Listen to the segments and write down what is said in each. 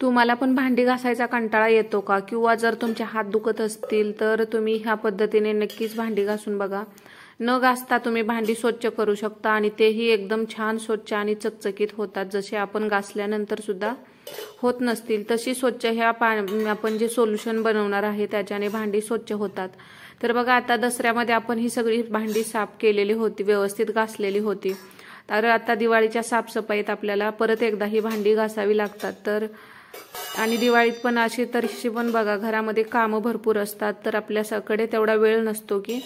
तुम्हाला पण भांडी घासायचा कंटाळा येतो का किंवा जर तुमचे हात दुखत असतील तर तुम्ही ह्या पद्धतीने नक्कीच भांडी घासून बघा न घासता तुम्ही भांडी स्वच्छ करू शकता आणि तेही एकदम छान स्वच्छ आणि चकचकीत होतात जसे आपण घासल्यानंतर सुद्धा होत नसतील तशी स्वच्छ ह्या पा आपण जे सोल्युशन बनवणार आहे त्याच्याने भांडी स्वच्छ होतात तर बघा आता दसऱ्यामध्ये आपण ही सगळी भांडी साफ केलेली होती व्यवस्थित घासलेली होती तर आता दिवाळीच्या साफसफाईत आपल्याला परत एकदा ही भांडी घासावी लागतात तर आणि दिवाळीत पण अशी तरीशी पण बघा घरामध्ये कामं भरपूर असतात तर सकडे तेवढा वेळ नसतो की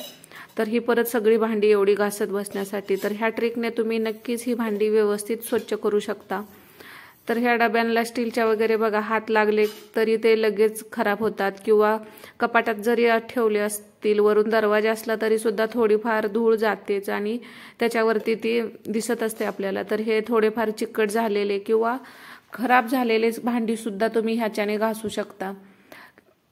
तर ही परत सगळी भांडी एवढी घासत बसण्यासाठी तर ह्या ट्रिकने तुम्ही नक्कीच ही भांडी व्यवस्थित स्वच्छ करू शकता तर ह्या डब्यांना स्टीलच्या वगैरे बघा हात लागले तरी ते लगेच खराब होतात किंवा कपाटात जरी ठेवले असतील वरून दरवाजा असला तरी सुद्धा थोडीफार धूळ जातेच आणि त्याच्यावरती ती दिसत असते आपल्याला तर हे थोडेफार चिकट झालेले किंवा खराब झालेले भांडीसुद्धा तुम्ही ह्याच्याने घासू शकता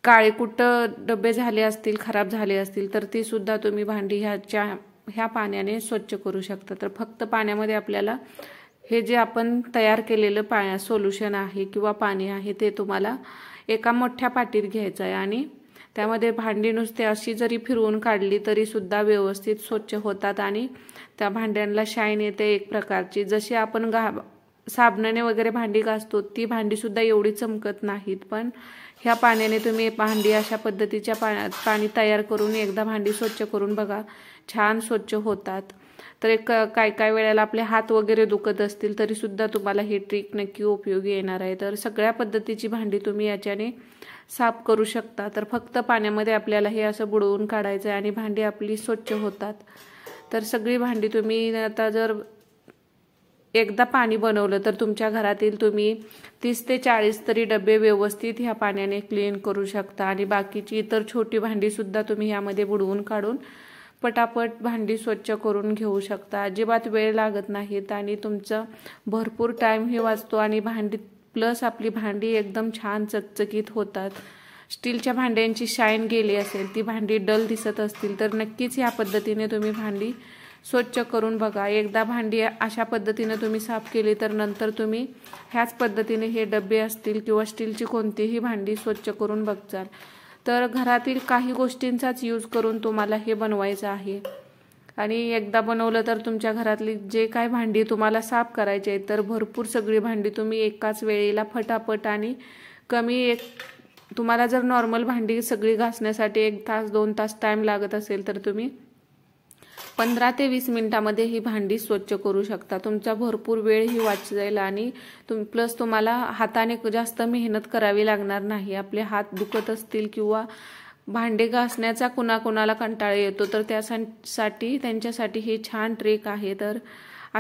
काळे कुठं डबे झाले असतील खराब झाले असतील तर ती सुद्धा तुम्ही भांडी ह्याच्या ह्या पाण्याने स्वच्छ करू शकता तर फक्त पाण्यामध्ये आपल्याला हे जे आपण तयार केलेलं पाया सोल्युशन आहे किंवा पाणी आहे ते तुम्हाला एका मोठ्या पाटीत घ्यायचं आहे आणि त्यामध्ये भांडी नुसते अशी जरी फिरवून काढली तरीसुद्धा व्यवस्थित स्वच्छ होतात आणि त्या भांड्यांना शाईन येते एक प्रकारची जशी आपण साबणाने वगैरे भांडी घासतो ती भांडीसुद्धा एवढी चमकत नाहीत पण ह्या पाण्याने तुम्ही भांडी अशा पद्धतीच्या पा पाणी तयार करून एकदा भांडी स्वच्छ करून बघा छान स्वच्छ होतात तर एक काय काय वेळेला आपले हात वगैरे दुखत असतील तरीसुद्धा तुम्हाला ही ट्रिक नक्की उपयोगी येणार आहे तर सगळ्या पद्धतीची भांडी तुम्ही याच्याने साफ करू शकता तर फक्त पाण्यामध्ये आपल्याला हे असं बुडवून काढायचं आहे आणि भांडी आपली स्वच्छ होतात तर सगळी भांडी तुम्ही आता जर एकदा पाणी बनवलं तर तुमच्या घरातील तुम्ही तीस ते चाळीस तरी डबे व्यवस्थित ह्या पाण्याने क्लीन करू शकता आणि बाकीची इतर छोटी भांडीसुद्धा तुम्ही ह्यामध्ये बुडवून काढून पटापट भांडी स्वच्छ करून घेऊ शकता अजिबात वेळ लागत नाहीत आणि तुमचं भरपूर टाईमही वाचतो आणि भांडी प्लस आपली भांडी एकदम छान चकचकीत होतात स्टीलच्या भांड्यांची शाईन गेली असेल ती भांडी डल दिसत असतील तर नक्कीच या पद्धतीने तुम्ही भांडी स्वच्छ करून बघा एकदा भांडी अशा पद्धतीने तुम्ही साफ केली तर नंतर तुम्ही ह्याच पद्धतीने हे डबे असतील किंवा स्टीलची कोणतीही भांडी स्वच्छ करून बघचाल तर घरातील काही गोष्टींचाच यूज करून तुम्हाला हे बनवायचं आहे आणि एकदा बनवलं तर तुमच्या घरातली जे काय भांडी तुम्हाला साफ करायची आहेत तर भरपूर सगळी भांडी तुम्ही एकाच वेळेला फटाफट आणि कमी एक तुम्हाला जर नॉर्मल भांडी सगळी घासण्यासाठी एक तास दोन तास टाईम लागत असेल तर तुम्ही पंधरा ते वीस मिनटामध्ये ही भांडी स्वच्छ करू शकता तुमचा भरपूर वेळ ही वाच जाईल आणि तुम प्लस तुम्हाला हाताने जास्त मेहनत करावी लागणार नाही आपले हात दुखत असतील किंवा भांडे घासण्याचा कुणाकुणाला कंटाळा येतो तर त्यासाठी त्यांच्यासाठी ही छान ट्रेक आहे तर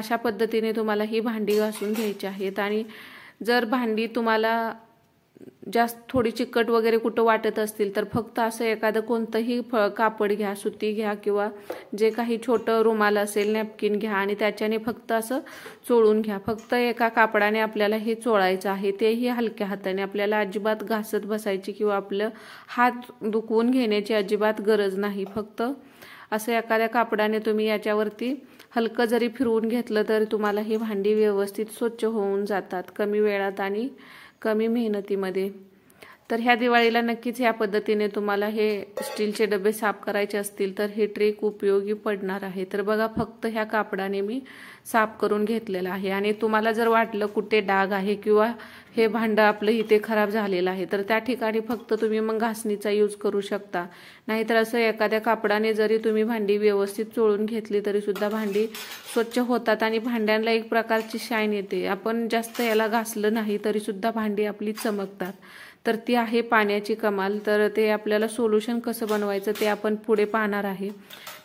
अशा पद्धतीने तुम्हाला ही भांडी घासून घ्यायची आहेत आणि जर भांडी तुम्हाला जास्त थोडी चिकट वगैरे कुठं वाटत असतील तर फक्त असं एखादं कोणतंही फळ कापड घ्या सुती घ्या किंवा जे काही छोटं रुमाल असेल नॅपकिन घ्या आणि त्याच्याने फक्त असं चोळून घ्या फक्त एका कापडाने आपल्याला हे चोळायचं आहे तेही हलक्या हाताने आपल्याला अजिबात घासत बसायची किंवा आपलं हात दुखवून घेण्याची अजिबात गरज नाही फक्त असं एखाद्या कापडाने तुम्ही याच्यावरती हलकं जरी फिरवून घेतलं तरी तुम्हाला ही भांडी व्यवस्थित स्वच्छ होऊन जातात कमी वेळात आणि कमी मेहनतीमध्ये तर ह्या दिवाळीला नक्कीच ह्या पद्धतीने तुम्हाला हे स्टीलचे डबे साफ करायचे असतील तर हे ट्रेक उपयोगी पडणार आहे तर बघा फक्त ह्या कापडाने मी साफ करून घेतलेलं आहे आणि तुम्हाला जर वाटलं कुठे डाग आहे किंवा हे भांडं आपलं इथे खराब झालेलं आहे तर त्या ठिकाणी फक्त तुम्ही मग घासणीचा यूज करू शकता नाहीतर असं एखाद्या कापडाने जरी तुम्ही भांडी व्यवस्थित चोळून घेतली तरीसुद्धा भांडी स्वच्छ होतात आणि भांड्यांना एक प्रकारची शाईन येते आपण जास्त याला घासलं नाही तरीसुद्धा भांडी आपली चमकतात तर ती आहे पाण्याची कमाल तर ते आपल्याला सोल्युशन कसं बनवायचं ते आपण पुढे पाहणार आहे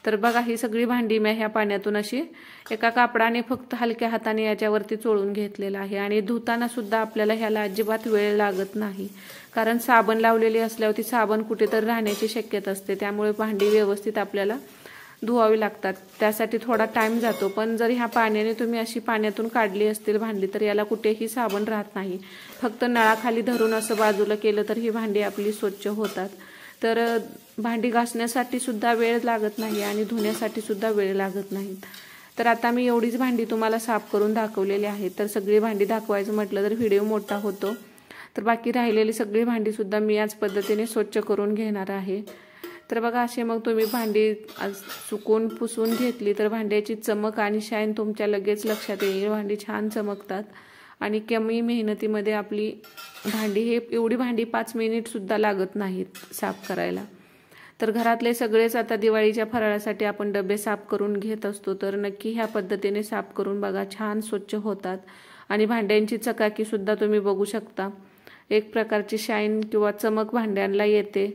तर बघा ही सगळी भांडी मी ह्या पाण्यातून अशी एका कापडाने फक्त हलक्या हाताने याच्यावरती चोळून घेतलेलं आहे आणि धुताना सुद्धा आपल्याला ह्याला अजिबात वेळ लागत नाही कारण साबण लावलेली असल्यावरती साबण कुठेतरी राहण्याची शक्यता असते त्यामुळे भांडी व्यवस्थित आपल्याला धुवावी लागतात त्यासाठी थोडा टाईम जातो पण जर ह्या पाण्याने तुम्ही अशी पाण्यातून काढली असतील भांडी तर याला कुठेही साबण राहत नाही फक्त नळाखाली धरून असं बाजूला केलं तर ही भांडी आपली स्वच्छ होतात तर भांडी घासण्यासाठी सुद्धा वेळ लागत नाही आणि धुण्यासाठी सुद्धा वेळ लागत नाही तर आता मी एवढीच भांडी तुम्हाला साफ करून दाखवलेली आहे तर सगळी भांडी दाखवायचं म्हटलं तर व्हिडिओ मोठा होतो तर बाकी राहिलेली सगळी भांडीसुद्धा मी याच पद्धतीने स्वच्छ करून घेणार आहे तर बघा असे मग तुम्ही भांडी सुकून पुसून घेतली तर भांड्याची चमक आणि शाईन तुमच्या लगेच लक्षात येईल भांडी छान चमकतात आणि कमी मेहनतीमध्ये आपली भांडी हे एवढी भांडी पाच मिनिटसुद्धा लागत नाहीत साफ करायला तर घरातले सगळेच आता दिवाळीच्या फराळासाठी आपण डबे साफ करून घेत असतो तर नक्की ह्या पद्धतीने साफ करून बघा छान स्वच्छ होतात आणि भांड्यांची चकाकीसुद्धा तुम्ही बघू शकता एक प्रकारची शाईन किंवा चमक भांड्यांना येते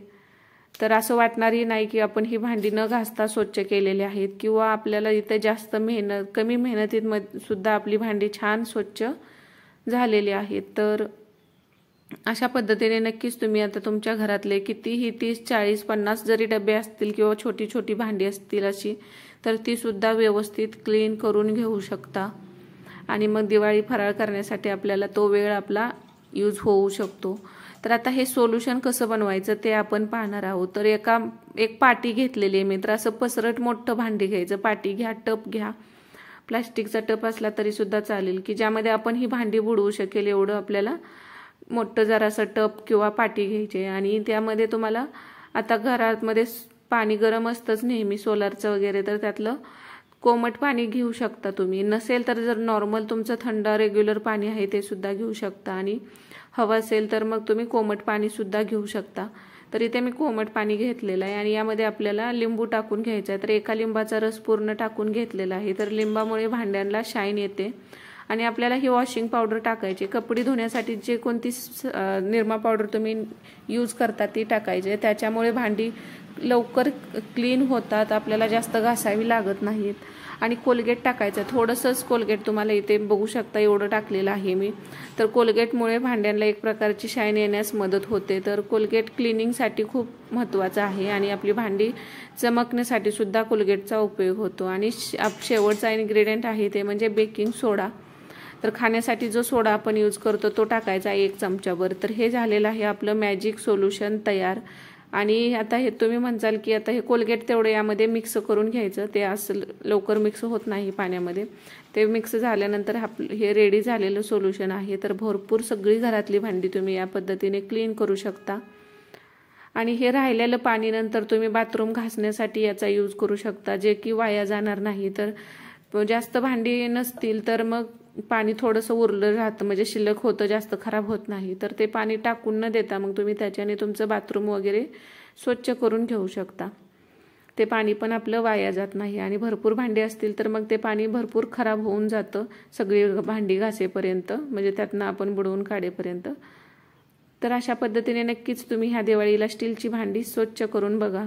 तर असं वाटणारही नाही की आपण ही भांडी न घासता स्वच्छ केलेली आहेत किंवा आपल्याला इथे जास्त मेहनत कमी मेहनतीत म सुद्धा आपली भांडी छान स्वच्छ झालेली आहेत तर अशा पद्धतीने नक्कीच तुम्ही आता तुमच्या घरातले कितीही तीस चाळीस पन्नास जरी डबे असतील किंवा छोटी छोटी भांडी असतील अशी तर ती सुद्धा व्यवस्थित क्लीन करून घेऊ शकता आणि मग दिवाळी फराळ करण्यासाठी आपल्याला तो वेळ आपला यूज होऊ शकतो तर आता हे सोल्युशन कसं बनवायचं ते आपण पाहणार आहोत तर एका एक पाटी घेतलेली आहे मी तर असं पसरट मोठं भांडी घ्यायचं पाटी घ्या टप घ्या प्लास्टिकचा टप असला तरी सुद्धा चालेल की ज्यामध्ये आपण ही भांडी बुडवू शकेल एवढं आपल्याला मोठं जरासं टप किंवा पाटी घ्यायचे आणि त्यामध्ये तुम्हाला आता घरामध्ये पाणी गरम असतंच नेहमी सोलारचं वगैरे तर त्यातलं कोमट पाणी घेऊ शकता तुम्ही नसेल तर जर नॉर्मल तुमचं थंड रेग्युलर पाणी आहे ते सुद्धा घेऊ शकता आणि हवं असेल तर मग तुम्ही कोमट पाणीसुद्धा घेऊ शकता तर इथे मी कोमट पाणी घेतलेलं आहे आणि यामध्ये आपल्याला लिंबू टाकून घ्यायचा आहे तर एका लिंबाचा रस पूर्ण टाकून घेतलेला आहे तर लिंबामुळे भांड्यांना शाईन येते आणि आपल्याला ही वॉशिंग पावडर टाकायची कपडे धुण्यासाठी जे कोणती निरमा पावडर तुम्ही यूज करता ती टाकायची त्याच्यामुळे भांडी लवकर क्लीन होतात आपल्याला जास्त घासावी लागत नाहीत आणि कोलगेट टाकायचं थोडंसंच कोलगेट तुम्हाला इथे बघू शकता एवढं टाकलेलं आहे मी तर कोलगेटमुळे भांड्यांना एक प्रकारची शाईन येण्यास मदत होते तर कोलगेट क्लिनिंगसाठी खूप महत्त्वाचं आहे आणि आपली भांडी चमकण्यासाठी सुद्धा कोलगेटचा उपयोग होतो आणि शेवटचा इन्ग्रेडियंट आहे ते म्हणजे बेकिंग सोडा तर खाण्यासाठी जो सोडा आपण यूज करतो तो टाकायचा एक चमच्यावर तर हे झालेलं आहे आपलं मॅजिक सोल्युशन तयार आणि आता हे तुम्ही म्हणाल की आता हे कोलगेट तेवढं यामध्ये मिक्स करून घ्यायचं ते असं लवकर मिक्स होत नाही पाण्यामध्ये ते मिक्स झाल्यानंतर आप हे रेडी झालेलं सोल्युशन आहे तर भरपूर सगळी घरातली भांडी तुम्ही या पद्धतीने क्लीन करू शकता आणि हे राहिलेलं पाणी नंतर तुम्ही बाथरूम घासण्यासाठी याचा यूज करू शकता जे की वाया जाणार नाही तर जास्त भांडी नसतील तर मग पाणी थोडंसं उरलं राहतं म्हणजे शिल्लक होतं जास्त खराब होत नाही तर ते पाणी टाकून न देता मग तुम्ही त्याच्याने तुमचं बाथरूम वगैरे स्वच्छ करून घेऊ शकता ते पाणी पण आपलं वाया जात नाही आणि भरपूर भांडी असतील तर मग ते पाणी भरपूर खराब होऊन जातं सगळी भांडी घासेपर्यंत म्हणजे त्यातनं आपण बुडवून काढेपर्यंत तर अशा पद्धतीने नक्कीच तुम्ही ह्या दिवाळीला स्टीलची भांडी स्वच्छ करून बघा